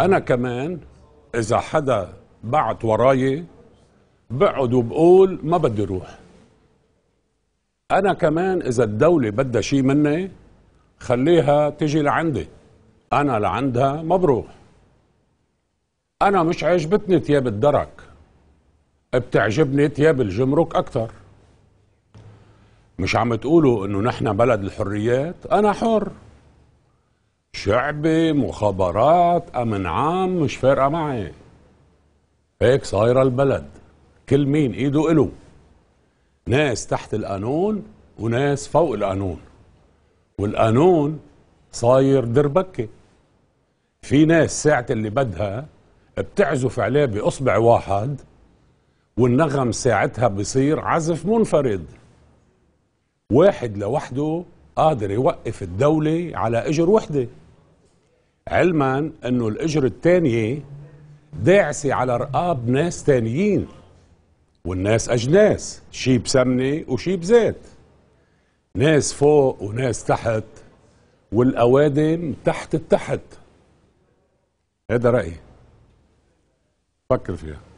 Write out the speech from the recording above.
انا كمان اذا حدا بعت وراي بقعد وبقول ما بدي روح انا كمان اذا الدوله بدها شيء مني خليها تجي لعندي انا لعندها ما بروح انا مش عجبتني ثياب الدرك بتعجبني ثياب الجمرك اكثر مش عم تقولوا انه نحن بلد الحريات انا حر شعبي مخابرات امن عام مش فارقه معي هيك صايره البلد كل مين ايده إله ناس تحت القانون وناس فوق القانون والقانون صاير دربكه في ناس ساعة اللي بدها بتعزف عليه بإصبع واحد والنغم ساعتها بصير عزف منفرد واحد لوحده قادر يوقف الدولة على إجر وحده علما انه الاجر الثانيه داعسه على رقاب ناس ثانيين والناس اجناس شي بسمنه وشي بزيت ناس فوق وناس تحت والاوادم تحت التحت هذا رايي فكر فيها